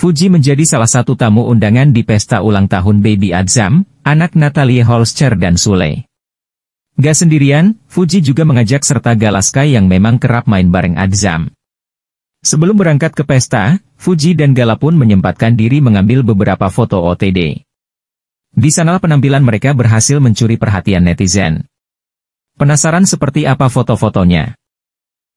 Fuji menjadi salah satu tamu undangan di pesta ulang tahun Baby Adzam, anak Natalie Holster dan Sule. Gak sendirian, Fuji juga mengajak serta Galaskai yang memang kerap main bareng Adzam. Sebelum berangkat ke pesta, Fuji dan Gala pun menyempatkan diri mengambil beberapa foto OTD. Di sanalah penampilan mereka berhasil mencuri perhatian netizen. Penasaran seperti apa foto-fotonya?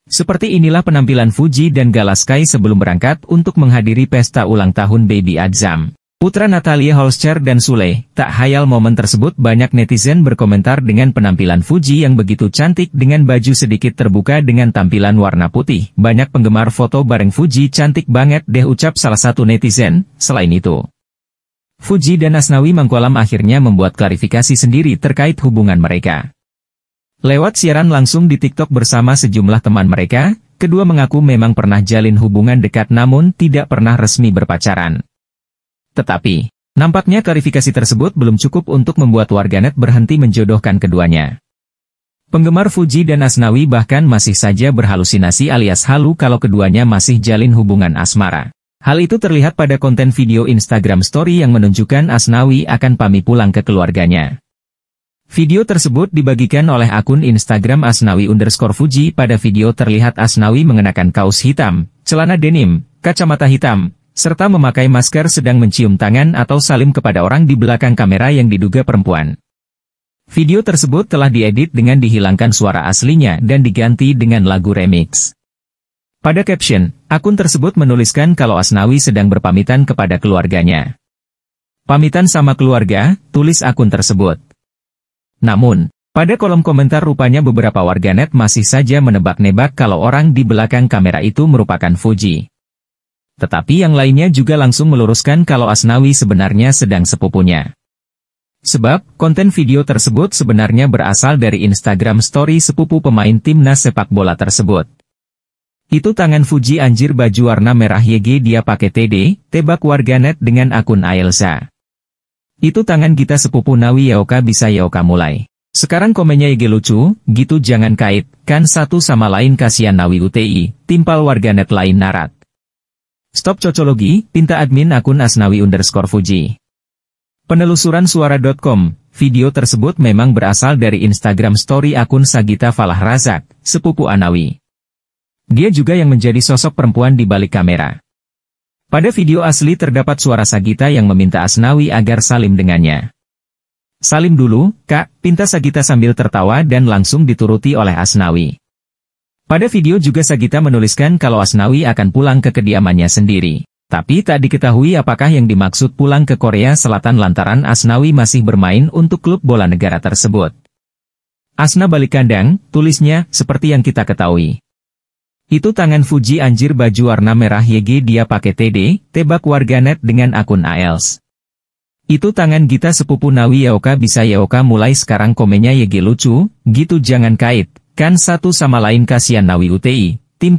Seperti inilah penampilan Fuji dan Galaskai sebelum berangkat untuk menghadiri pesta ulang tahun Baby Adzam, Putra Natalia Holscher dan Sule, tak hayal momen tersebut banyak netizen berkomentar dengan penampilan Fuji yang begitu cantik dengan baju sedikit terbuka dengan tampilan warna putih. Banyak penggemar foto bareng Fuji cantik banget deh ucap salah satu netizen, selain itu. Fuji dan Asnawi Mangkualam akhirnya membuat klarifikasi sendiri terkait hubungan mereka. Lewat siaran langsung di TikTok bersama sejumlah teman mereka, kedua mengaku memang pernah jalin hubungan dekat namun tidak pernah resmi berpacaran. Tetapi, nampaknya klarifikasi tersebut belum cukup untuk membuat warganet berhenti menjodohkan keduanya. Penggemar Fuji dan Asnawi bahkan masih saja berhalusinasi alias halu kalau keduanya masih jalin hubungan asmara. Hal itu terlihat pada konten video Instagram Story yang menunjukkan Asnawi akan pamit pulang ke keluarganya. Video tersebut dibagikan oleh akun Instagram Asnawi underscore Fuji pada video terlihat Asnawi mengenakan kaos hitam, celana denim, kacamata hitam, serta memakai masker sedang mencium tangan atau salim kepada orang di belakang kamera yang diduga perempuan. Video tersebut telah diedit dengan dihilangkan suara aslinya dan diganti dengan lagu remix. Pada caption, akun tersebut menuliskan kalau Asnawi sedang berpamitan kepada keluarganya. Pamitan sama keluarga, tulis akun tersebut. Namun, pada kolom komentar rupanya beberapa warganet masih saja menebak-nebak kalau orang di belakang kamera itu merupakan Fuji. Tetapi yang lainnya juga langsung meluruskan kalau Asnawi sebenarnya sedang sepupunya. Sebab, konten video tersebut sebenarnya berasal dari Instagram story sepupu pemain timnas sepak bola tersebut. Itu tangan Fuji anjir baju warna merah YG dia pakai TD, tebak warganet dengan akun Ailsa. Itu tangan kita sepupu Nawi Yaoka bisa Yaoka mulai. Sekarang komennya IG lucu, gitu jangan kait, kan satu sama lain kasihan Nawi UTI, timpal warganet lain narat. Stop cocologi, pinta admin akun asnawi underscore fuji. Penelusuran suara.com, video tersebut memang berasal dari Instagram story akun Sagita Falah Razak, sepupu Anawi. Dia juga yang menjadi sosok perempuan di balik kamera. Pada video asli terdapat suara Sagita yang meminta Asnawi agar salim dengannya. Salim dulu, kak, pinta Sagita sambil tertawa dan langsung dituruti oleh Asnawi. Pada video juga Sagita menuliskan kalau Asnawi akan pulang ke kediamannya sendiri. Tapi tak diketahui apakah yang dimaksud pulang ke Korea Selatan lantaran Asnawi masih bermain untuk klub bola negara tersebut. Asna balik kandang, tulisnya, seperti yang kita ketahui. Itu tangan Fuji anjir baju warna merah YG dia pakai TD, tebak warganet dengan akun ALS. Itu tangan Gita sepupu Nawi Yaoka bisa Yaoka mulai sekarang komennya YG lucu, gitu jangan kait, kan satu sama lain kasihan Nawi UTI, tim